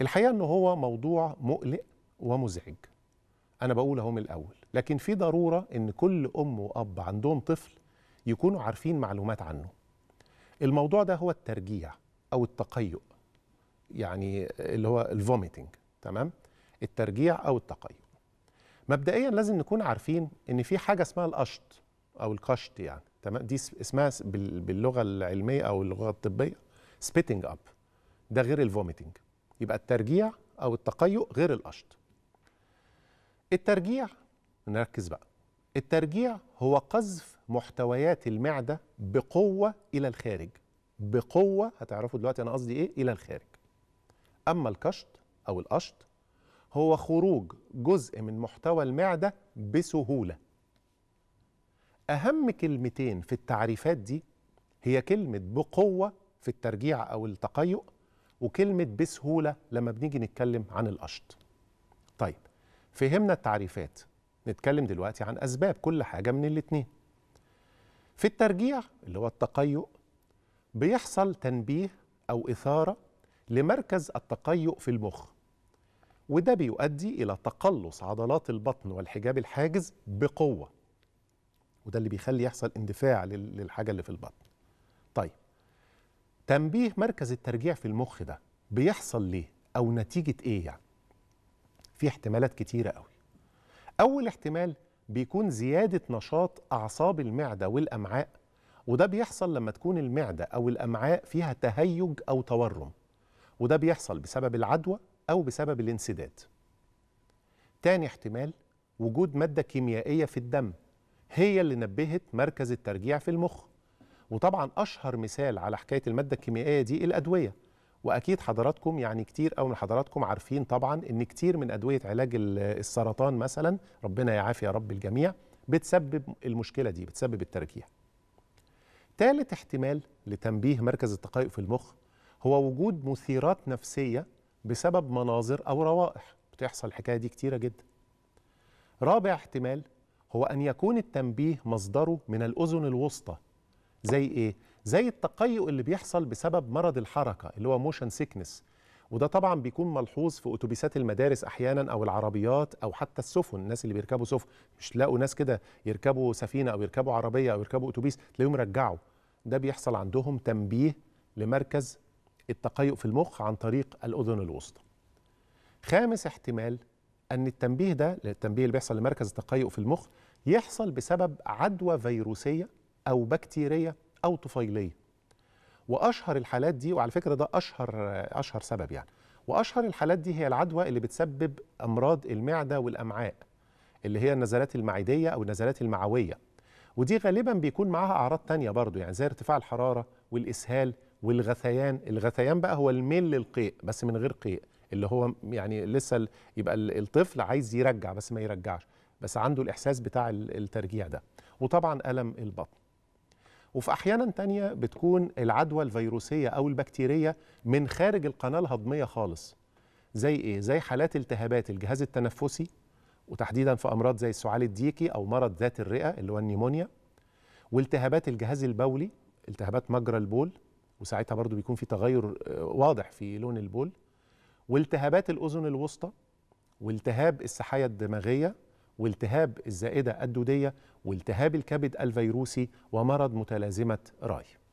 الحقيقه ان هو موضوع مقلق ومزعج انا بقول اهو من الاول لكن في ضروره ان كل ام واب عندهم طفل يكونوا عارفين معلومات عنه الموضوع ده هو الترجيع او التقيؤ يعني اللي هو الفوميتنج تمام الترجيع او التقيؤ مبدئيا لازم نكون عارفين ان في حاجه اسمها القشط او القشط يعني تمام دي اسمها باللغه العلميه او اللغه الطبيه سبيتنج اب ده غير الفوميتنج يبقى الترجيع أو التقيؤ غير القشط الترجيع نركز بقى الترجيع هو قذف محتويات المعدة بقوة إلى الخارج بقوة هتعرفوا دلوقتي أنا قصدي إيه إلى الخارج أما الكشط أو القشط هو خروج جزء من محتوى المعدة بسهولة أهم كلمتين في التعريفات دي هي كلمة بقوة في الترجيع أو التقيؤ وكلمة بسهولة لما بنيجي نتكلم عن القشط طيب فهمنا التعريفات نتكلم دلوقتي عن أسباب كل حاجة من الاتنين في الترجيع اللي هو التقيؤ بيحصل تنبيه أو إثارة لمركز التقيؤ في المخ وده بيؤدي إلى تقلص عضلات البطن والحجاب الحاجز بقوة وده اللي بيخلي يحصل اندفاع للحاجة اللي في البطن تنبيه مركز الترجيع في المخ ده بيحصل ليه او نتيجه ايه يعني في احتمالات كتيره قوي اول احتمال بيكون زياده نشاط اعصاب المعده والامعاء وده بيحصل لما تكون المعده او الامعاء فيها تهيج او تورم وده بيحصل بسبب العدوى او بسبب الانسداد تاني احتمال وجود ماده كيميائيه في الدم هي اللي نبهت مركز الترجيع في المخ وطبعا اشهر مثال على حكايه الماده الكيميائيه دي الادويه واكيد حضراتكم يعني كتير قوي من حضراتكم عارفين طبعا ان كتير من ادويه علاج السرطان مثلا ربنا يعافي يا رب الجميع بتسبب المشكله دي بتسبب التركيع ثالث احتمال لتنبيه مركز التقيؤ في المخ هو وجود مثيرات نفسيه بسبب مناظر او روائح بتحصل الحكايه دي كتيره جدا رابع احتمال هو ان يكون التنبيه مصدره من الاذن الوسطى زي ايه زي التقيؤ اللي بيحصل بسبب مرض الحركه اللي هو موشن سيكنس وده طبعا بيكون ملحوظ في اتوبيسات المدارس احيانا او العربيات او حتى السفن الناس اللي بيركبوا سفن مش تلاقوا ناس كده يركبوا سفينه او يركبوا عربيه او يركبوا اتوبيس تلاقيهم رجعوا ده بيحصل عندهم تنبيه لمركز التقيؤ في المخ عن طريق الاذن الوسطى خامس احتمال ان التنبيه ده التنبيه اللي بيحصل لمركز التقيؤ في المخ يحصل بسبب عدوى فيروسيه أو بكتيرية أو طفيلية وأشهر الحالات دي وعلى فكرة ده أشهر أشهر سبب يعني وأشهر الحالات دي هي العدوى اللي بتسبب أمراض المعدة والأمعاء اللي هي النزلات المعدية أو النزلات المعوية ودي غالبا بيكون معاها أعراض تانية برضو يعني زي ارتفاع الحرارة والإسهال والغثيان الغثيان بقى هو الميل للقيء بس من غير قيء اللي هو يعني لسه يبقى الطفل عايز يرجع بس ما يرجعش بس عنده الإحساس بتاع الترجيع ده وطبعا ألم البطن وفي أحيانا تانية بتكون العدوى الفيروسية أو البكتيرية من خارج القناة الهضمية خالص زي إيه؟ زي حالات التهابات الجهاز التنفسي وتحديدا في أمراض زي السعال الديكي أو مرض ذات الرئة اللي هو النيمونيا والتهابات الجهاز البولي التهابات مجرى البول وساعتها برضو بيكون في تغير آه، واضح في لون البول والتهابات الأذن الوسطى والتهاب السحايا الدماغية والتهاب الزائدة الدودية والتهاب الكبد الفيروسي ومرض متلازمة راي